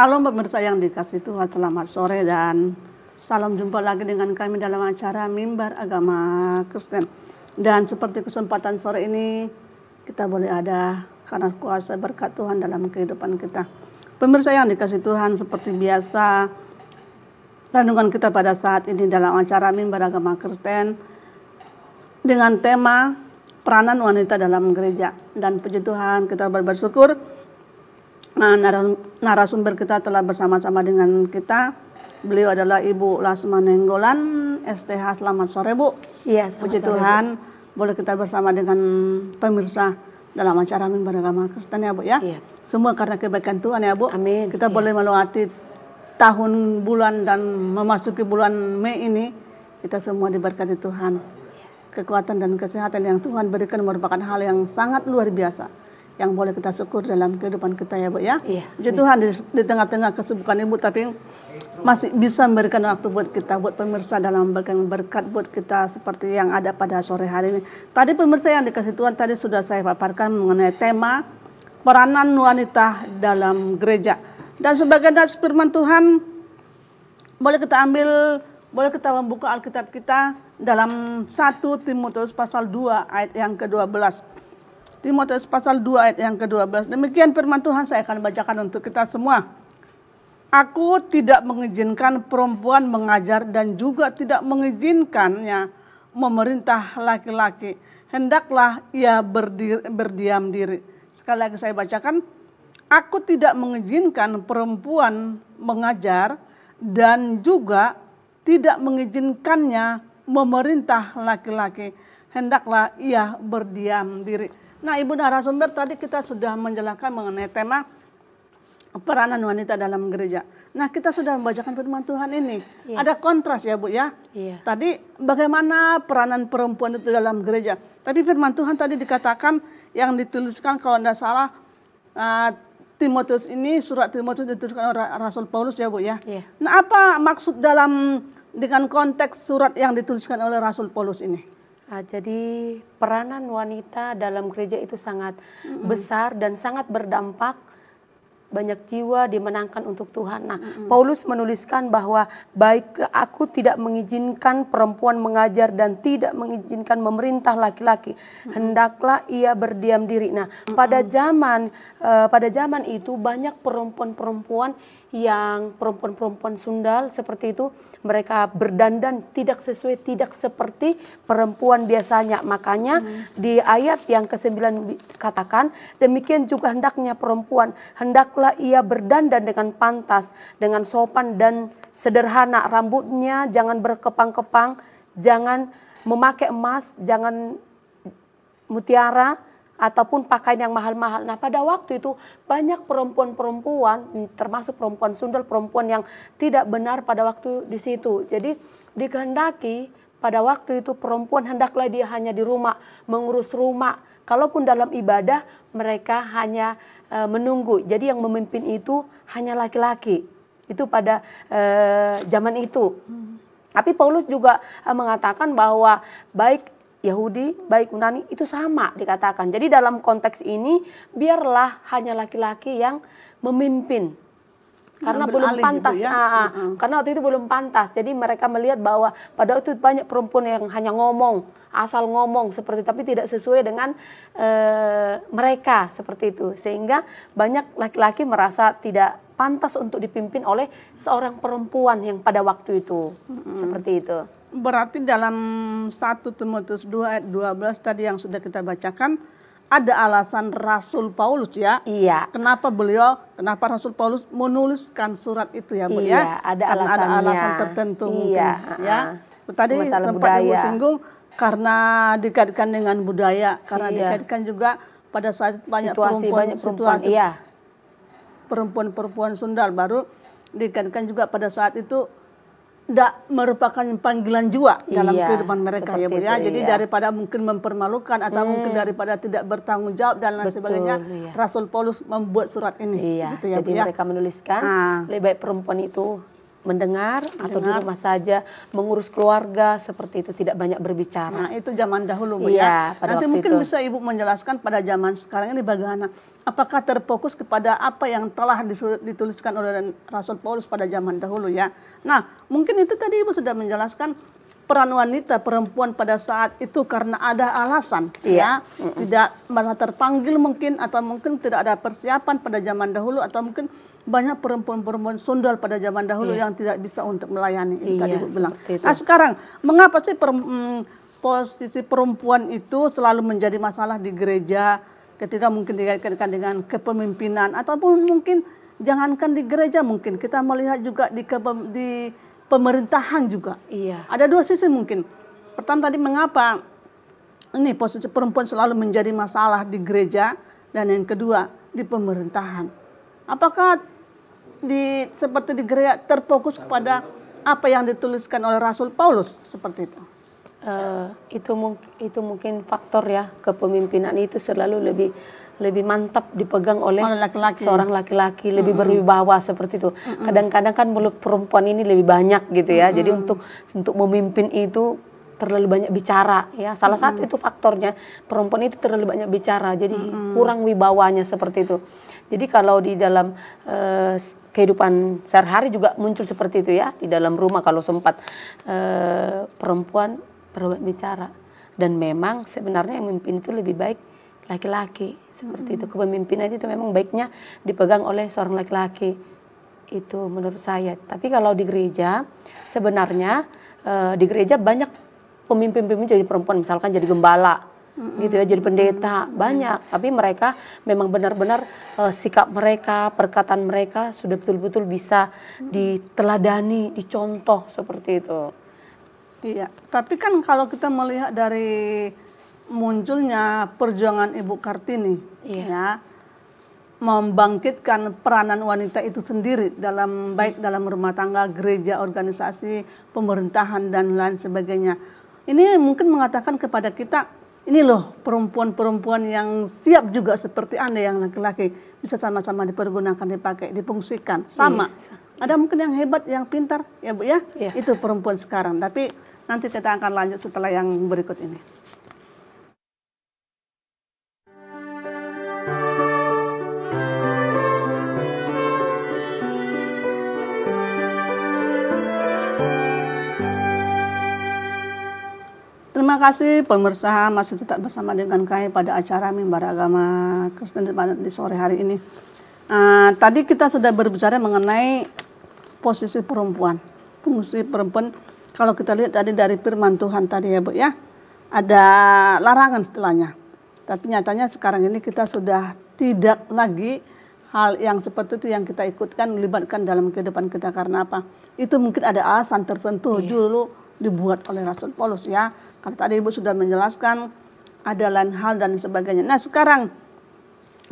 Salam pemirsa yang dikasih Tuhan, selamat sore dan salam jumpa lagi dengan kami dalam acara Mimbar Agama Kristen. Dan seperti kesempatan sore ini, kita boleh ada karena kuasa berkat Tuhan dalam kehidupan kita. Pemirsa yang dikasih Tuhan, seperti biasa, renungan kita pada saat ini dalam acara Mimbar Agama Kristen dengan tema peranan wanita dalam gereja. Dan puji Tuhan, kita bersyukur Nah, narasumber kita telah bersama-sama dengan kita. Beliau adalah Ibu Lasma Nenggolan, STH. Selamat sore, Bu. Iya, selamat Puji sore, Tuhan, Bu. boleh kita bersama dengan pemirsa dalam acara mimbar agama Kristen ya, Bu ya. Iya. Semua karena kebaikan Tuhan ya, Bu. Amin. Kita iya. boleh melewati tahun bulan dan memasuki bulan Mei ini kita semua diberkati Tuhan. Iya. Kekuatan dan kesehatan yang Tuhan berikan merupakan hal yang sangat luar biasa yang boleh kita syukur dalam kehidupan kita ya Bu ya. Iya. Jadi Tuhan di, tengah-tengah kesibukan Ibu tapi masih bisa memberikan waktu buat kita, buat pemirsa dalam memberikan berkat buat kita seperti yang ada pada sore hari ini. Tadi pemirsa yang dikasih Tuhan tadi sudah saya paparkan mengenai tema peranan wanita dalam gereja. Dan sebagai dasar firman Tuhan boleh kita ambil, boleh kita membuka Alkitab kita dalam 1 Timotius pasal 2 ayat yang ke-12. Timotius pasal 2 ayat yang ke-12. Demikian firman Tuhan saya akan bacakan untuk kita semua. Aku tidak mengizinkan perempuan mengajar dan juga tidak mengizinkannya memerintah laki-laki. Hendaklah ia berdiri, berdiam diri. Sekali lagi saya bacakan. Aku tidak mengizinkan perempuan mengajar dan juga tidak mengizinkannya memerintah laki-laki. Hendaklah ia berdiam diri Nah, Ibu narasumber tadi kita sudah menjelaskan mengenai tema peranan wanita dalam gereja. Nah, kita sudah membacakan firman Tuhan ini. Ya. Ada kontras ya, Bu ya. ya. Tadi bagaimana peranan perempuan itu dalam gereja. Tapi firman Tuhan tadi dikatakan yang dituliskan kalau tidak salah uh, Timotius ini surat Timotius dituliskan oleh Rasul Paulus ya, Bu ya. ya. Nah, apa maksud dalam dengan konteks surat yang dituliskan oleh Rasul Paulus ini? Ah, jadi peranan wanita dalam gereja itu sangat mm -hmm. besar dan sangat berdampak banyak jiwa dimenangkan untuk Tuhan. Nah, mm -hmm. Paulus menuliskan bahwa baik aku tidak mengizinkan perempuan mengajar dan tidak mengizinkan memerintah laki-laki. Mm -hmm. Hendaklah ia berdiam diri. Nah, mm -hmm. pada zaman uh, pada zaman itu banyak perempuan-perempuan yang perempuan-perempuan Sundal seperti itu mereka berdandan tidak sesuai tidak seperti perempuan biasanya makanya hmm. di ayat yang ke-9 katakan demikian juga hendaknya perempuan hendaklah ia berdandan dengan pantas dengan sopan dan sederhana rambutnya jangan berkepang-kepang jangan memakai emas jangan mutiara ataupun pakaian yang mahal-mahal. Nah, pada waktu itu banyak perempuan-perempuan termasuk perempuan sundal perempuan yang tidak benar pada waktu di situ. Jadi dikehendaki pada waktu itu perempuan hendaklah dia hanya di rumah mengurus rumah. Kalaupun dalam ibadah mereka hanya e, menunggu. Jadi yang memimpin itu hanya laki-laki. Itu pada e, zaman itu. Hmm. Tapi Paulus juga eh, mengatakan bahwa baik Yahudi, baik Yunani itu sama dikatakan. Jadi dalam konteks ini biarlah hanya laki-laki yang memimpin karena Ambil belum gitu pantas gitu ya? uh, uh. karena waktu itu belum pantas jadi mereka melihat bahwa pada waktu itu banyak perempuan yang hanya ngomong asal ngomong seperti tapi tidak sesuai dengan e, mereka seperti itu sehingga banyak laki-laki merasa tidak pantas untuk dipimpin oleh seorang perempuan yang pada waktu itu mm -hmm. seperti itu Berarti dalam satu Timotius 2 ayat 12 tadi yang sudah kita bacakan ada alasan Rasul Paulus ya. Iya. Kenapa beliau, kenapa Rasul Paulus menuliskan surat itu ya Bu ya? iya, ya? Ada karena ada alasan tertentu iya, mungkin uh-uh. ya. Tadi Masalah tempat budaya. Ibu singgung karena dikaitkan dengan budaya, karena iya. dikaitkan juga pada saat banyak perempuan, banyak perempuan, situasi, iya. perempuan-perempuan sundal baru dikaitkan juga pada saat itu tidak merupakan panggilan jua dalam iya, kehidupan mereka ya Bu ya. Jadi iya. daripada mungkin mempermalukan atau hmm. mungkin daripada tidak bertanggung jawab dan lain Betul, sebagainya, iya. Rasul Paulus membuat surat ini. Iya, gitu ya, Jadi Bu, ya. mereka menuliskan ah. lebih baik perempuan itu mendengar, mendengar atau di rumah saja mengurus keluarga seperti itu tidak banyak berbicara. Nah itu zaman dahulu bu ya. iya, ya. Nanti mungkin itu. bisa ibu menjelaskan pada zaman sekarang ini bagaimana apakah terfokus kepada apa yang telah dituliskan oleh Rasul Paulus pada zaman dahulu ya. Nah mungkin itu tadi ibu sudah menjelaskan peran wanita perempuan pada saat itu karena ada alasan iya. ya mm -mm. tidak merasa terpanggil mungkin atau mungkin tidak ada persiapan pada zaman dahulu atau mungkin banyak perempuan-perempuan sundal pada zaman dahulu iya. yang tidak bisa untuk melayani. Iya, tadi Bu bilang. Itu. Nah sekarang mengapa sih per, mm, posisi perempuan itu selalu menjadi masalah di gereja ketika mungkin dikaitkan dengan kepemimpinan ataupun mungkin jangankan di gereja mungkin kita melihat juga di, kepem, di pemerintahan juga. Iya. Ada dua sisi mungkin. Pertama tadi mengapa ini posisi perempuan selalu menjadi masalah di gereja dan yang kedua di pemerintahan. Apakah di seperti di gereja terfokus kepada apa yang dituliskan oleh Rasul Paulus seperti itu. Uh, itu itu mungkin faktor ya kepemimpinan itu selalu lebih lebih mantap dipegang oleh laki -laki. seorang laki-laki lebih mm -hmm. berwibawa seperti itu. Kadang-kadang mm -hmm. kan mulut perempuan ini lebih banyak gitu ya. Mm -hmm. Jadi untuk untuk memimpin itu terlalu banyak bicara ya salah mm -hmm. satu itu faktornya perempuan itu terlalu banyak bicara jadi mm -hmm. kurang wibawanya seperti itu jadi kalau di dalam e, kehidupan sehari-hari juga muncul seperti itu ya di dalam rumah kalau sempat eh, perempuan perempuan bicara dan memang sebenarnya yang memimpin itu lebih baik laki-laki seperti hmm. itu kepemimpinan itu memang baiknya dipegang oleh seorang laki-laki itu menurut saya tapi kalau di gereja sebenarnya e, di gereja banyak pemimpin-pemimpin jadi perempuan misalkan jadi gembala hmm gitu ya jadi pendeta banyak mm-hmm. tapi mereka memang benar-benar uh, sikap mereka perkataan mereka sudah betul-betul bisa mm-hmm. diteladani dicontoh seperti itu iya tapi kan kalau kita melihat dari munculnya perjuangan Ibu Kartini iya. ya membangkitkan peranan wanita itu sendiri dalam baik dalam rumah tangga, gereja, organisasi, pemerintahan dan lain sebagainya. Ini mungkin mengatakan kepada kita ini loh perempuan-perempuan yang siap juga seperti Anda yang laki-laki bisa sama-sama dipergunakan, dipakai, dipungsikan. Iya, sama. Iya. Ada mungkin yang hebat, yang pintar, ya Bu ya? Iya. Itu perempuan sekarang. Tapi nanti kita akan lanjut setelah yang berikut ini. kasih pemirsa masih tetap bersama dengan kami pada acara Mimbar Agama Kristen di sore hari ini. Uh, tadi kita sudah berbicara mengenai posisi perempuan, fungsi perempuan. Kalau kita lihat tadi dari firman Tuhan tadi ya Bu ya, ada larangan setelahnya. Tapi nyatanya sekarang ini kita sudah tidak lagi hal yang seperti itu yang kita ikutkan, melibatkan dalam kehidupan kita karena apa? Itu mungkin ada alasan tertentu iya. dulu dibuat oleh Rasul Paulus ya karena tadi Ibu sudah menjelaskan ada lain hal dan sebagainya. Nah sekarang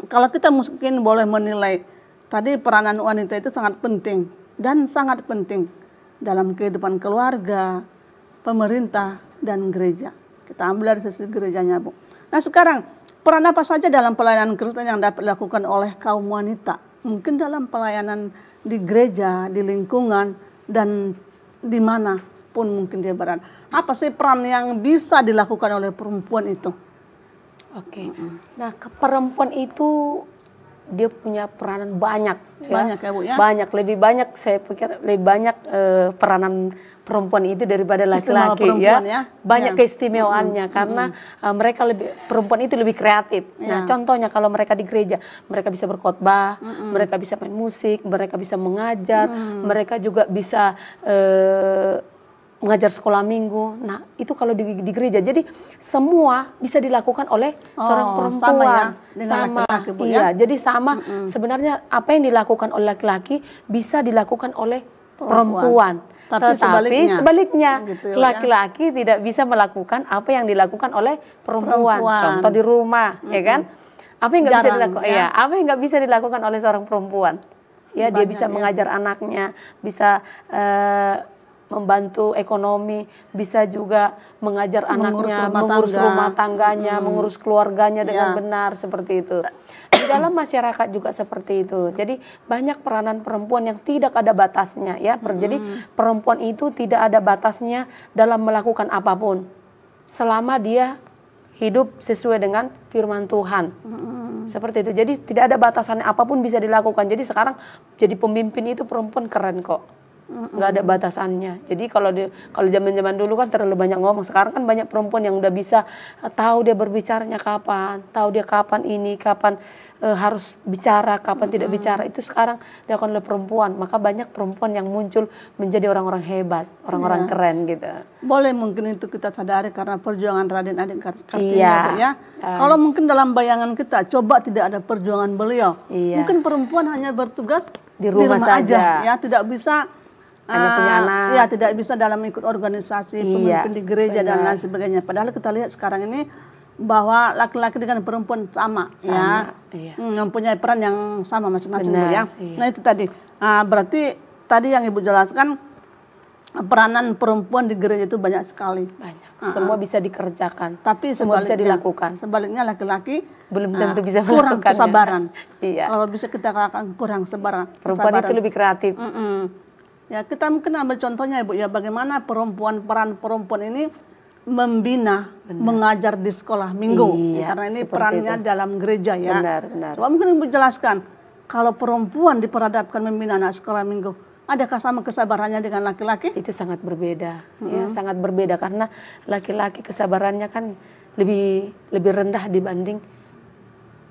kalau kita mungkin boleh menilai tadi peranan wanita itu sangat penting dan sangat penting dalam kehidupan keluarga, pemerintah, dan gereja. Kita ambil dari sisi gerejanya, Bu. Nah sekarang, peran apa saja dalam pelayanan Kristen yang dapat dilakukan oleh kaum wanita? Mungkin dalam pelayanan di gereja, di lingkungan, dan di mana pun mungkin dia berat. Apa sih peran yang bisa dilakukan oleh perempuan itu? Oke. Okay. Nah, ke perempuan itu dia punya peranan banyak. Ya. Banyak ya, ya Bu ya? Banyak, lebih banyak saya pikir lebih banyak uh, peranan perempuan itu daripada laki-laki ya. ya. Banyak ya. keistimewaannya -hmm. karena eh, mereka lebih perempuan itu lebih kreatif. Ya. Nah, contohnya kalau mereka di gereja, mereka bisa berkhotbah, -hmm. mereka bisa main musik, mereka bisa mengajar, -hmm. mereka juga bisa uh, mengajar sekolah minggu. Nah, itu kalau di, di gereja. Jadi semua bisa dilakukan oleh oh, seorang perempuan. Ya, sama, ya, sama. iya, jadi sama. Mm -hmm. Sebenarnya apa yang dilakukan oleh laki-laki bisa dilakukan oleh perempuan. perempuan. Tapi, Tetapi sebaliknya, sebaliknya gitu ya. laki-laki ya? tidak bisa melakukan apa yang dilakukan oleh perempuan. perempuan. Contoh di rumah, mm -hmm. ya kan? Apa yang nggak bisa dilakukan? Ya? ya, apa yang nggak bisa dilakukan oleh seorang perempuan? Ya, Banyak, dia bisa ya. mengajar anaknya, bisa uh, membantu ekonomi, bisa juga mengajar mengurus anaknya, rumah mengurus tangga. rumah tangganya, hmm. mengurus keluarganya dengan ya. benar seperti itu. Di dalam masyarakat juga seperti itu. Jadi banyak peranan perempuan yang tidak ada batasnya ya. Hmm. Jadi perempuan itu tidak ada batasnya dalam melakukan apapun selama dia hidup sesuai dengan firman Tuhan. Hmm. Seperti itu. Jadi tidak ada batasannya apapun bisa dilakukan. Jadi sekarang jadi pemimpin itu perempuan keren kok nggak ada batasannya. Jadi kalau di, kalau zaman-zaman dulu kan terlalu banyak ngomong. Sekarang kan banyak perempuan yang udah bisa eh, tahu dia berbicaranya kapan, tahu dia kapan ini, kapan e, harus bicara, kapan mm -hmm. tidak bicara. Itu sekarang dilakukan oleh perempuan. Maka banyak perempuan yang muncul menjadi orang-orang hebat, orang-orang ya. keren gitu. Boleh mungkin itu kita sadari karena perjuangan Raden adik. Kartini iya. ya. Um. Kalau mungkin dalam bayangan kita coba tidak ada perjuangan beliau. Iya. Mungkin perempuan hanya bertugas di rumah, di rumah saja aja, ya, tidak bisa hanya ah, punya anak. Iya, tidak bisa dalam ikut organisasi iya, pemimpin di gereja benar. dan lain sebagainya. Padahal kita lihat sekarang ini bahwa laki-laki dengan perempuan sama, ya. sama ya, iya. Hmm, mempunyai peran yang sama masing-masing ya. Iya. Nah itu tadi. Nah, berarti tadi yang ibu jelaskan peranan perempuan di gereja itu banyak sekali. Banyak. Uh ah, -huh. Semua ah. bisa dikerjakan. Tapi semua bisa dilakukan. Ya, sebaliknya laki-laki belum tentu bisa melakukan. Kurang kesabaran. iya. Kalau bisa kita katakan kurang sebaran. Perempuan kesabaran. itu lebih kreatif. Mm -mm Ya, kita mungkin ambil contohnya Ibu ya bagaimana perempuan peran perempuan ini membina, benar. mengajar di sekolah minggu. Ya, iya, karena ini perannya itu. dalam gereja ya. Benar, benar. Coba mungkin Ibu jelaskan kalau perempuan diperhadapkan membina anak sekolah minggu, adakah sama kesabarannya dengan laki-laki? Itu sangat berbeda, hmm. ya sangat berbeda karena laki-laki kesabarannya kan lebih lebih rendah dibanding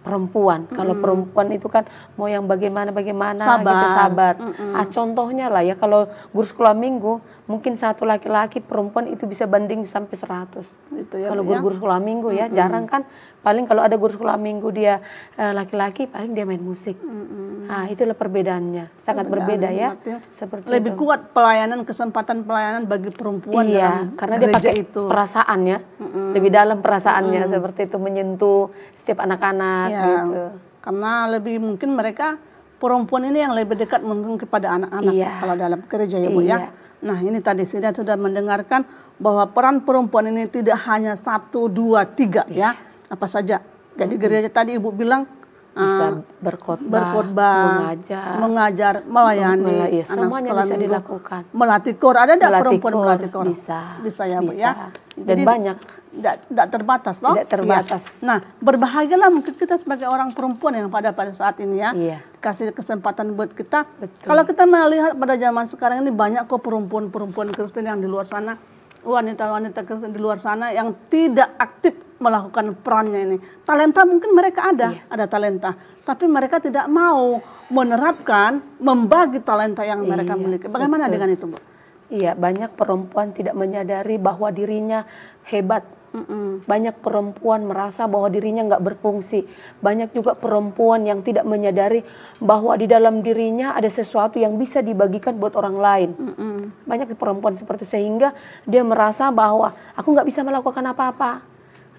perempuan. Kalau perempuan itu kan mau yang bagaimana bagaimana gitu, sabar. kita sabar. Mm -hmm. Ah contohnya lah ya kalau guru sekolah minggu mungkin satu laki-laki perempuan itu bisa banding sampai 100. Itu ya. Kalau guru-guru ya? sekolah minggu ya mm -hmm. jarang kan paling kalau ada guru sekolah minggu dia eh, laki-laki uh, paling dia main musik mm-hmm. nah itulah perbedaannya sangat Perbedaan berbeda ya. ya seperti lebih itu. kuat pelayanan kesempatan pelayanan bagi perempuan iya dalam karena dia pakai itu. perasaannya mm-hmm. lebih dalam perasaannya mm-hmm. seperti itu menyentuh setiap anak-anak yeah. gitu karena lebih mungkin mereka perempuan ini yang lebih dekat mungkin kepada anak-anak iya. kalau dalam kerja ya Bu ya. iya. ya. Nah ini tadi saya sudah mendengarkan bahwa peran perempuan ini tidak hanya satu, dua, tiga ya. iya. ya apa saja. Jadi mm -hmm. gereja tadi ibu bilang bisa ah, berkhotbah, berkhotbah mengajar, mengajar, melayani, iya, ya, semuanya bisa minggu, dilakukan. Melatih kor, ada tidak perempuan melatih kor? Bisa, bisa ya, bisa. ya. Dan Jadi, banyak. Tidak terbatas, loh Tidak terbatas. Ya. Nah, berbahagialah mungkin kita sebagai orang perempuan yang pada pada saat ini ya, iya. kasih kesempatan buat kita. Betul. Kalau kita melihat pada zaman sekarang ini banyak kok perempuan-perempuan Kristen yang di luar sana, wanita-wanita Kristen di luar sana yang tidak aktif melakukan perannya ini. Talenta mungkin mereka ada, iya. ada talenta, tapi mereka tidak mau menerapkan, membagi talenta yang mereka iya, miliki. Bagaimana betul. dengan itu, Bu? Iya, banyak perempuan tidak menyadari bahwa dirinya hebat. Mm -mm. Banyak perempuan merasa bahwa dirinya nggak berfungsi. Banyak juga perempuan yang tidak menyadari bahwa di dalam dirinya ada sesuatu yang bisa dibagikan buat orang lain. Mm -mm. Banyak perempuan seperti sehingga dia merasa bahwa aku nggak bisa melakukan apa-apa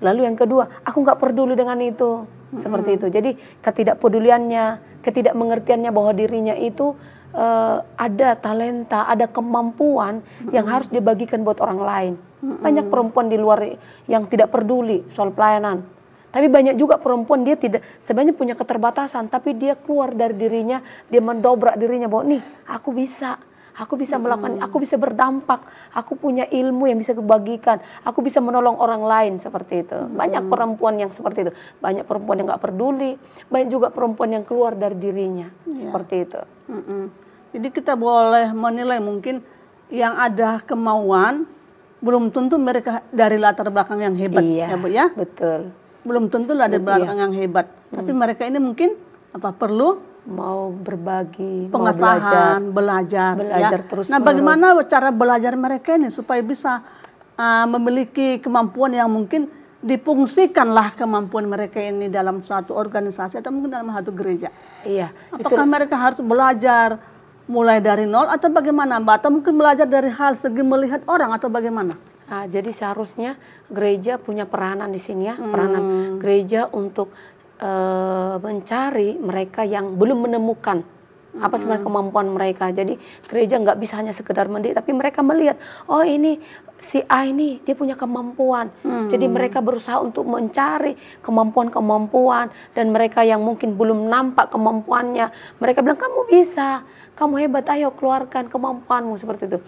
Lalu yang kedua, aku nggak peduli dengan itu. Seperti itu. Jadi ketidakpeduliannya, ketidakmengertiannya bahwa dirinya itu uh, ada talenta, ada kemampuan yang harus dibagikan buat orang lain. Banyak perempuan di luar yang tidak peduli soal pelayanan. Tapi banyak juga perempuan dia tidak sebenarnya punya keterbatasan, tapi dia keluar dari dirinya, dia mendobrak dirinya bahwa nih aku bisa aku bisa hmm. melakukan, aku bisa berdampak, aku punya ilmu yang bisa kebagikan, aku bisa menolong orang lain seperti itu. Hmm. Banyak perempuan yang seperti itu, banyak perempuan yang gak peduli, banyak juga perempuan yang keluar dari dirinya ya. seperti itu. Hmm -mm. Jadi kita boleh menilai mungkin yang ada kemauan belum tentu mereka dari latar belakang yang hebat iya, ya bu ya betul belum tentu latar iya. belakang iya. yang hebat hmm. tapi mereka ini mungkin apa perlu mau berbagi, pengetahuan, mau belajar, belajar, belajar ya. terus. Nah, bagaimana terus. cara belajar mereka ini supaya bisa uh, memiliki kemampuan yang mungkin dipungsikanlah kemampuan mereka ini dalam suatu organisasi atau mungkin dalam satu gereja. Iya. Apakah itu... mereka harus belajar mulai dari nol atau bagaimana Mbak? Atau mungkin belajar dari hal segi melihat orang atau bagaimana? Nah, jadi seharusnya gereja punya peranan di sini ya, hmm. peranan gereja untuk e, mencari mereka yang belum menemukan apa hmm. sebenarnya kemampuan mereka. Jadi gereja nggak bisa hanya sekedar mendidik, tapi mereka melihat, oh ini si A ini dia punya kemampuan. Hmm. Jadi mereka berusaha untuk mencari kemampuan-kemampuan dan mereka yang mungkin belum nampak kemampuannya, mereka bilang kamu bisa, kamu hebat, ayo keluarkan kemampuanmu seperti itu.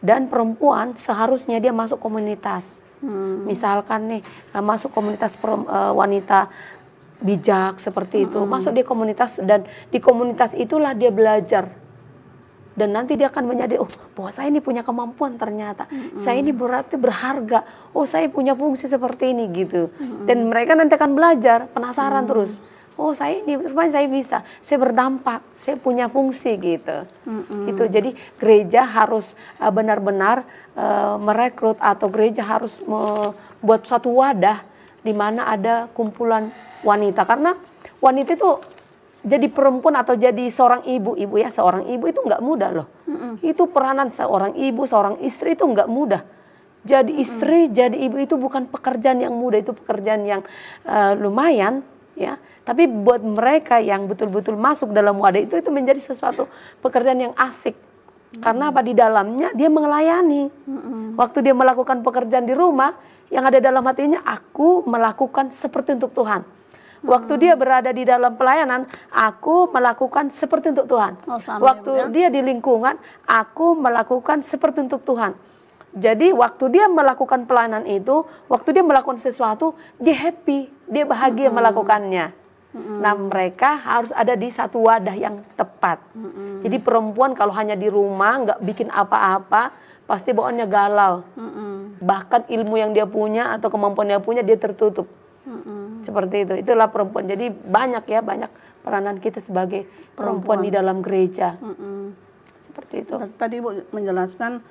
Dan perempuan seharusnya dia masuk komunitas. Hmm. Misalkan nih masuk komunitas eh, wanita bijak seperti itu. Hmm. Masuk di komunitas dan di komunitas itulah dia belajar. Dan nanti dia akan menjadi oh bahwa saya ini punya kemampuan ternyata. Hmm. Saya ini berarti berharga. Oh saya punya fungsi seperti ini gitu. Hmm. Dan mereka nanti akan belajar, penasaran hmm. terus. Oh saya ini rupanya saya bisa, saya berdampak, saya punya fungsi gitu. Mm-hmm. Itu jadi gereja harus eh, benar-benar uh, merekrut atau gereja harus membuat suatu wadah di mana ada kumpulan wanita karena wanita itu jadi perempuan atau jadi seorang ibu ibu ya seorang ibu itu nggak mudah loh mm -mm. itu peranan seorang ibu seorang istri itu nggak mudah jadi istri mm -mm. jadi ibu itu bukan pekerjaan yang mudah itu pekerjaan yang uh, lumayan ya tapi buat mereka yang betul-betul masuk dalam wadah itu itu menjadi sesuatu pekerjaan yang asik mm -mm. karena apa di dalamnya dia melayani mm -mm. waktu dia melakukan pekerjaan di rumah yang ada dalam hatinya aku melakukan seperti untuk Tuhan. Waktu hmm. dia berada di dalam pelayanan, aku melakukan seperti untuk Tuhan. Oh, ya, waktu ya, dia di lingkungan, aku melakukan seperti untuk Tuhan. Jadi waktu dia melakukan pelayanan itu, waktu dia melakukan sesuatu, dia happy, dia bahagia hmm. melakukannya. Hmm. Nah, mereka harus ada di satu wadah yang tepat. hmm Jadi perempuan kalau hanya di rumah nggak bikin apa-apa, pasti bawaannya galau. hmm bahkan ilmu yang dia punya atau kemampuan yang dia punya dia tertutup mm-hmm. seperti itu itulah perempuan jadi banyak ya banyak peranan kita sebagai perempuan, perempuan. di dalam gereja mm-hmm. seperti itu nah, tadi ibu menjelaskan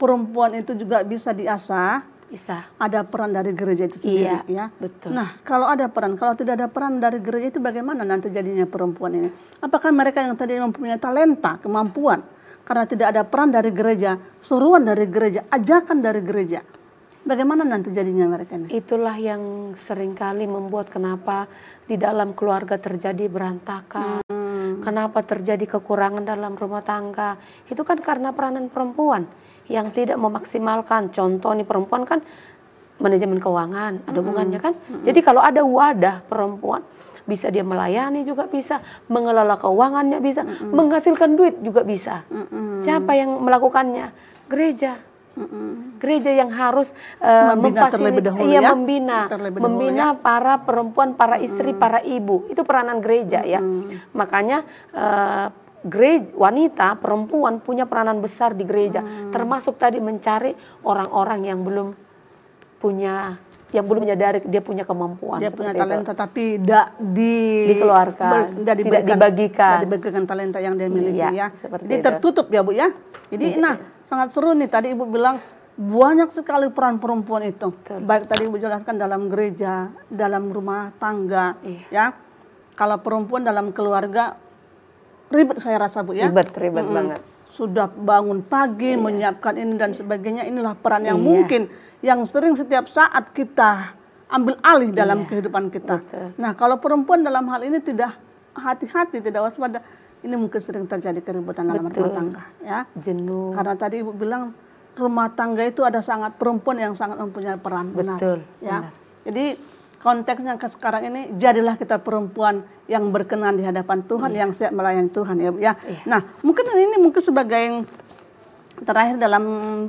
perempuan itu juga bisa diasah bisa ada peran dari gereja itu sendiri iya, ya betul nah kalau ada peran kalau tidak ada peran dari gereja itu bagaimana nanti jadinya perempuan ini apakah mereka yang tadi mempunyai talenta kemampuan karena tidak ada peran dari gereja, suruhan dari gereja, ajakan dari gereja. Bagaimana nanti jadinya mereka ini? Itulah yang seringkali membuat kenapa di dalam keluarga terjadi berantakan. Hmm. Kenapa terjadi kekurangan dalam rumah tangga? Itu kan karena peranan perempuan yang tidak memaksimalkan. Contoh nih perempuan kan manajemen keuangan ada hubungannya kan mm-hmm. jadi kalau ada wadah perempuan bisa dia melayani juga bisa mengelola keuangannya bisa mm-hmm. menghasilkan duit juga bisa mm-hmm. siapa yang melakukannya gereja mm-hmm. gereja yang harus uh, membina terlebih iya, ya membina ya. membina para perempuan para istri mm-hmm. para ibu itu peranan gereja mm-hmm. ya makanya uh, gereja wanita perempuan punya peranan besar di gereja hmm. termasuk tadi mencari orang-orang yang belum punya yang belum menyadari dia punya kemampuan dia punya talenta itu. tapi tidak di dikeluarkan tidak, dibagikan, tidak dibagikan tidak talenta yang dia miliki iya, ya jadi itu. tertutup ya bu ya jadi nah, iya. nah sangat seru nih tadi ibu bilang banyak sekali peran perempuan itu Betul. baik tadi ibu jelaskan dalam gereja dalam rumah tangga iya. ya kalau perempuan dalam keluarga ribet saya rasa bu ya ribet ribet mm -hmm. banget sudah bangun pagi, iya. menyiapkan ini dan sebagainya. Inilah peran yang iya. mungkin yang sering setiap saat kita ambil alih dalam iya. kehidupan kita. Betul. Nah, kalau perempuan dalam hal ini tidak hati-hati, tidak waspada, ini mungkin sering terjadi keributan dalam Betul. rumah tangga, ya. Jenuh. Karena tadi Ibu bilang rumah tangga itu ada sangat perempuan yang sangat mempunyai peran. Betul. Benar, ya. Benar. Jadi konteksnya ke sekarang ini jadilah kita perempuan yang berkenan di hadapan Tuhan, yeah. yang siap melayani Tuhan ya. Yeah. Iya. Nah, mungkin ini mungkin sebagai yang terakhir dalam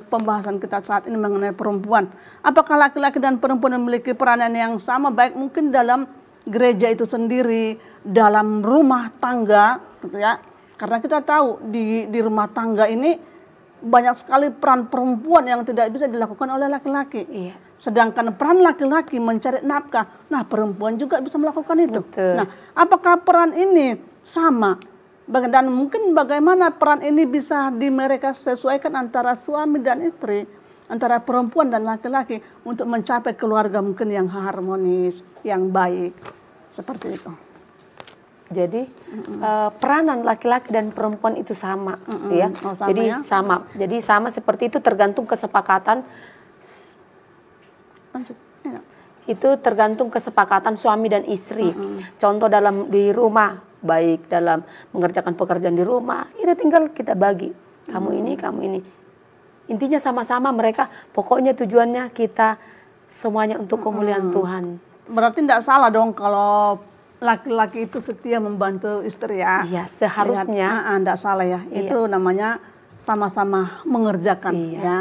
pembahasan kita saat ini mengenai perempuan. Apakah laki-laki dan perempuan memiliki peranan yang sama baik mungkin dalam gereja itu sendiri, dalam rumah tangga gitu ya. Karena kita tahu di di rumah tangga ini banyak sekali peran perempuan yang tidak bisa dilakukan oleh laki-laki. Iya. Sedangkan peran laki-laki mencari nafkah, nah perempuan juga bisa melakukan itu. Betul. Nah, apakah peran ini sama? Dan mungkin bagaimana peran ini bisa di mereka sesuaikan antara suami dan istri, antara perempuan dan laki-laki untuk mencapai keluarga mungkin yang harmonis, yang baik, seperti itu. Jadi mm-hmm. uh, peranan laki-laki dan perempuan itu sama, mm-hmm. ya. Oh, sama Jadi ya? sama. Jadi sama seperti itu tergantung kesepakatan Iya. itu tergantung kesepakatan suami dan istri. Mm -hmm. Contoh dalam di rumah, baik dalam mengerjakan pekerjaan di rumah, itu tinggal kita bagi. Kamu mm -hmm. ini, kamu ini. Intinya sama-sama mereka, pokoknya tujuannya kita semuanya untuk kemuliaan mm -hmm. Tuhan. Berarti tidak salah dong kalau laki-laki itu setia membantu istri ya. Iya, seharusnya. Tidak ah, ah, salah ya. Iya. Itu namanya sama-sama mengerjakan iya. ya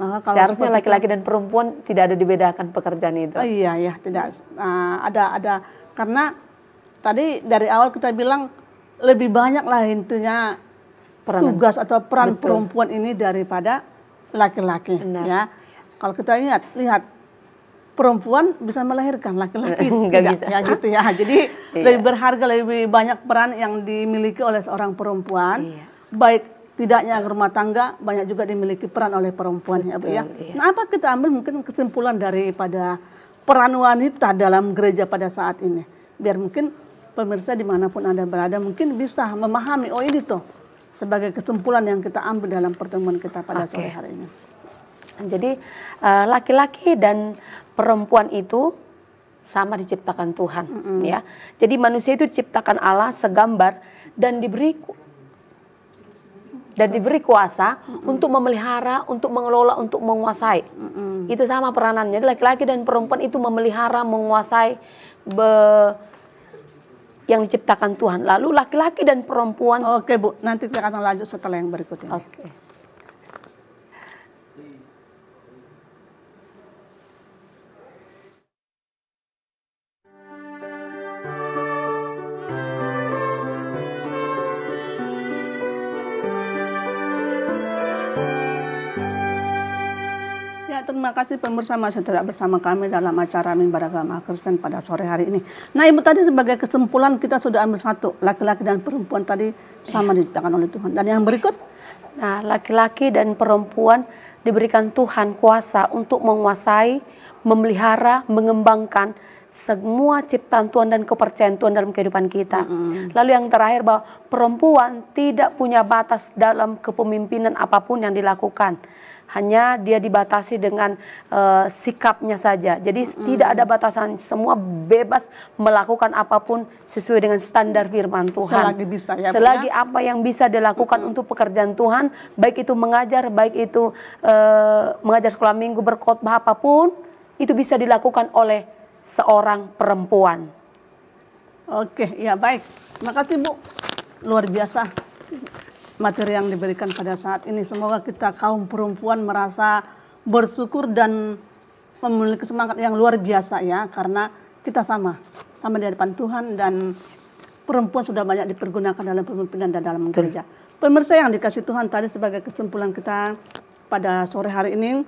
Ah, kalau Seharusnya laki-laki dan perempuan tidak ada dibedakan pekerjaan itu. Oh, iya ya, tidak uh, ada ada karena tadi dari awal kita bilang lebih banyak lah intinya peran tugas atau peran Betul. perempuan ini daripada laki-laki ya. Kalau kita ingat lihat perempuan bisa melahirkan laki-laki tidak bisa. ya gitu ya. Jadi iya. lebih berharga lebih banyak peran yang dimiliki oleh seorang perempuan iya. baik tidaknya rumah tangga banyak juga dimiliki peran oleh perempuan Betul, ya Bu ya. Iya. Nah, apa kita ambil mungkin kesimpulan daripada peran wanita dalam gereja pada saat ini? Biar mungkin pemirsa dimanapun Anda berada mungkin bisa memahami oh ini tuh sebagai kesimpulan yang kita ambil dalam pertemuan kita pada okay. sore hari ini. Jadi eh, laki-laki dan perempuan itu sama diciptakan Tuhan mm -hmm. ya. Jadi manusia itu diciptakan Allah segambar dan diberi dan diberi kuasa mm-hmm. untuk memelihara, untuk mengelola, untuk menguasai. Mm-hmm. Itu sama peranannya. laki-laki dan perempuan itu memelihara, menguasai be yang diciptakan Tuhan. Lalu laki-laki dan perempuan. Oke bu, nanti kita akan lanjut setelah yang berikutnya. Oke. Okay. terima kasih pemirsa masih tetap bersama kami dalam acara Mimbar Agama Kristen pada sore hari ini. Nah Ibu tadi sebagai kesimpulan kita sudah ambil satu, laki-laki dan perempuan tadi sama ya. diciptakan oleh Tuhan. Dan yang berikut? Nah laki-laki dan perempuan diberikan Tuhan kuasa untuk menguasai, memelihara, mengembangkan semua ciptaan Tuhan dan kepercayaan Tuhan dalam kehidupan kita. Mm -hmm. Lalu yang terakhir bahwa perempuan tidak punya batas dalam kepemimpinan apapun yang dilakukan hanya dia dibatasi dengan uh, sikapnya saja. Jadi mm. tidak ada batasan, semua bebas melakukan apapun sesuai dengan standar firman Tuhan. Selagi bisa ya. Selagi ya? apa yang bisa dilakukan mm. untuk pekerjaan Tuhan, baik itu mengajar, baik itu uh, mengajar sekolah minggu, berkhotbah apapun, itu bisa dilakukan oleh seorang perempuan. Oke, ya baik. Terima kasih Bu. Luar biasa materi yang diberikan pada saat ini. Semoga kita kaum perempuan merasa bersyukur dan memiliki semangat yang luar biasa ya karena kita sama sama di hadapan Tuhan dan perempuan sudah banyak dipergunakan dalam pemimpinan dan dalam kerja. Pemirsa yang dikasih Tuhan tadi sebagai kesimpulan kita pada sore hari ini,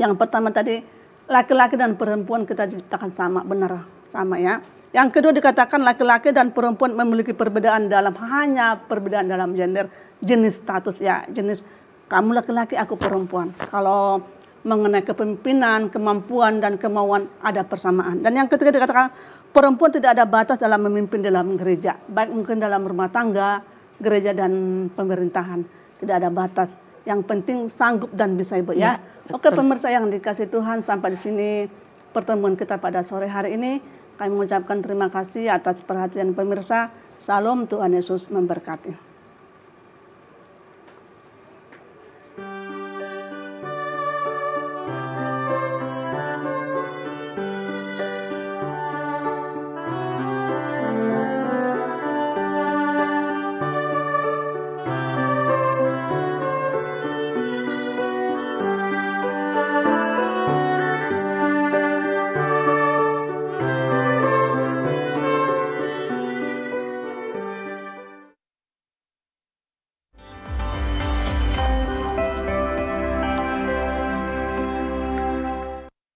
yang pertama tadi laki-laki dan perempuan kita diciptakan sama, benar sama ya. Yang kedua dikatakan laki-laki dan perempuan memiliki perbedaan dalam hanya perbedaan dalam gender, jenis status ya, jenis kamu laki-laki, aku perempuan. Kalau mengenai kepemimpinan, kemampuan dan kemauan ada persamaan. Dan yang ketiga dikatakan perempuan tidak ada batas dalam memimpin dalam gereja, baik mungkin dalam rumah tangga, gereja dan pemerintahan. Tidak ada batas. Yang penting sanggup dan bisa ibu ya. ya Oke pemirsa yang dikasih Tuhan sampai di sini pertemuan kita pada sore hari ini. Kami mengucapkan terima kasih atas perhatian pemirsa. Salam Tuhan Yesus memberkati.